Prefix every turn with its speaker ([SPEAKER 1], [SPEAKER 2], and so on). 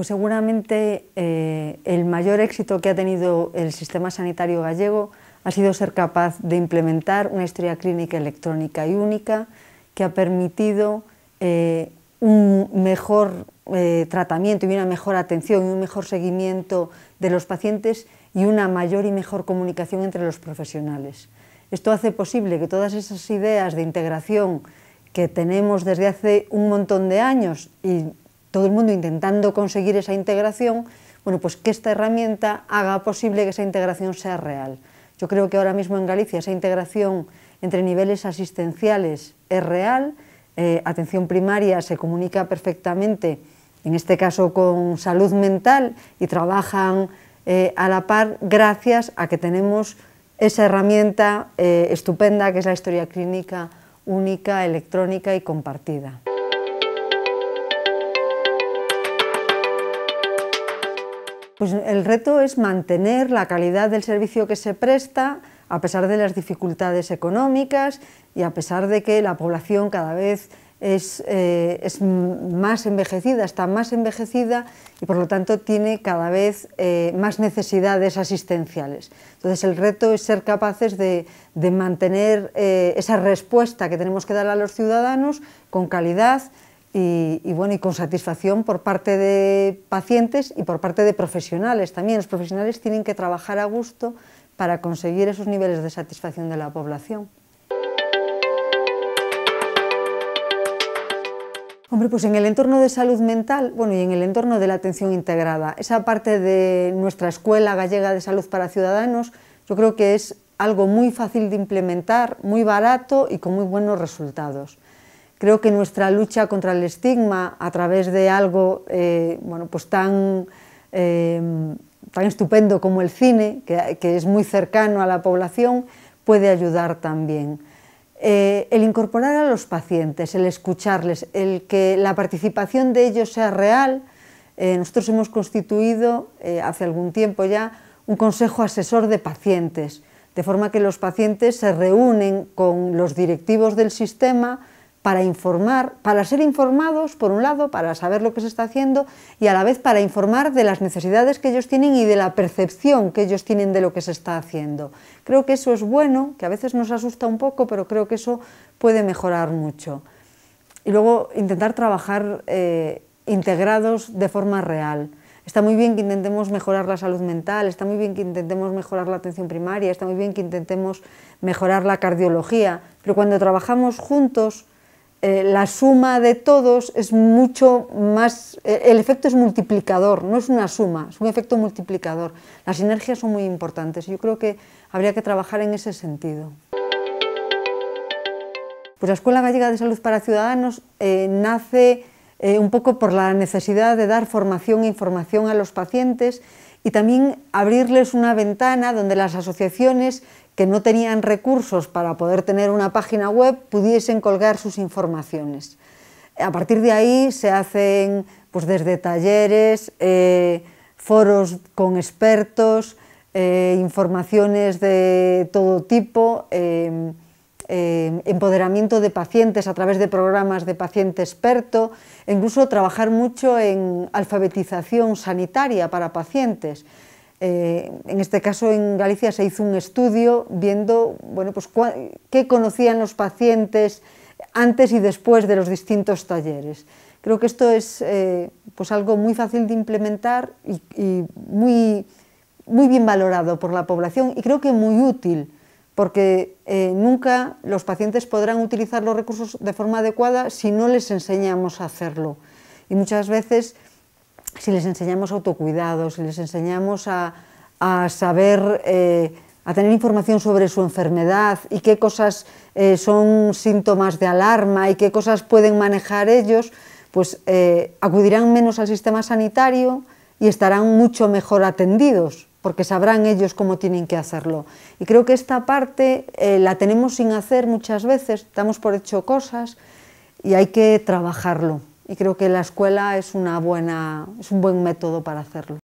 [SPEAKER 1] Pues seguramente eh, el mayor éxito que ha tenido el sistema sanitario gallego ha sido ser capaz de implementar una historia clínica electrónica y única que ha permitido eh, un mejor eh, tratamiento y una mejor atención y un mejor seguimiento de los pacientes y una mayor y mejor comunicación entre los profesionales. Esto hace posible que todas esas ideas de integración que tenemos desde hace un montón de años y todo el mundo intentando conseguir esa integración, bueno, pues que esta herramienta haga posible que esa integración sea real. Yo creo que ahora mismo en Galicia esa integración entre niveles asistenciales es real, eh, atención primaria se comunica perfectamente, en este caso con salud mental, y trabajan eh, a la par gracias a que tenemos esa herramienta eh, estupenda que es la historia clínica única, electrónica y compartida. Pues el reto es mantener la calidad del servicio que se presta a pesar de las dificultades económicas y a pesar de que la población cada vez es, eh, más envejecida, está más envejecida y por lo tanto tiene cada vez eh, más necesidades asistenciales. Entonces el reto es ser capaces de, mantener eh, esa respuesta que tenemos que dar a los ciudadanos con calidad y, bueno, y con satisfacción por parte de pacientes y por parte de profesionales también. Los profesionales tienen que trabajar a gusto para conseguir esos niveles de satisfacción de la población. Hombre, pues en el entorno de salud mental, bueno, y en el entorno de la atención integrada, esa parte de nuestra escuela gallega de salud para ciudadanos, yo creo que es algo muy fácil de implementar, muy barato y con muy buenos resultados. Creo que nuestra lucha contra el estigma a través de algo eh, pues eh, tan, estupendo como el cine, que, es muy cercano a la población, puede ayudar también. Eh, el incorporar a los pacientes, el escucharles, el que la participación de ellos sea real. nosotros hemos constituido hace algún tiempo ya un consejo asesor de pacientes, de forma que los pacientes se reúnen con los directivos del sistema, para informar, para ser informados, por un lado, para saber lo que se está haciendo y a la vez para informar de las necesidades que ellos tienen y de la percepción que ellos tienen de lo que se está haciendo. Creo que eso es bueno, que a veces nos asusta un poco, pero creo que eso puede mejorar mucho. Y luego intentar trabajar eh, integrados de forma real. Está muy bien que intentemos mejorar la salud mental, está muy bien que intentemos mejorar la atención primaria, está muy bien que intentemos mejorar la cardiología, pero cuando trabajamos juntos, eh, la suma de todos es mucho más, eh, el efecto es multiplicador, no es una suma, es un efecto multiplicador. Las sinergias son muy importantes, y yo creo que habría que trabajar en ese sentido. Pues la Escuela Gallega de Salud para Ciudadanos eh, nace un poco por la necesidad de dar formación e información a los pacientes y también abrirles una ventana donde las asociaciones que no tenían recursos para poder tener una página web pudiesen colgar sus informaciones. A partir de ahí se hacen pues, desde talleres, eh, foros con expertos, eh, informaciones de todo tipo. Em, Em, empoderamiento de pacientes a través de programas de paciente experto, incluso trabajar mucho en alfabetización sanitaria para pacientes. Eh, en este caso en Galicia se hizo un estudio viendo pues, qué conocían los pacientes antes y después de los distintos talleres. Creo que esto es eh, pues, algo muy fácil de implementar y, muy, muy bien valorado por la población y creo que muy útil porque eh, nunca los pacientes podrán utilizar los recursos de forma adecuada si no les enseñamos a hacerlo. Y muchas veces, si les enseñamos autocuidado, si les enseñamos a, saber, eh, a tener información sobre su enfermedad y qué cosas eh, son síntomas de alarma y qué cosas pueden manejar ellos, pues acudirán menos al sistema sanitario y estarán mucho mejor atendidos porque sabrán ellos cómo tienen que hacerlo. Y creo que esta parte eh, la tenemos sin hacer muchas veces, estamos por hecho cosas y hay que trabajarlo. Y creo que la escuela es, una buena, es un buen método para hacerlo.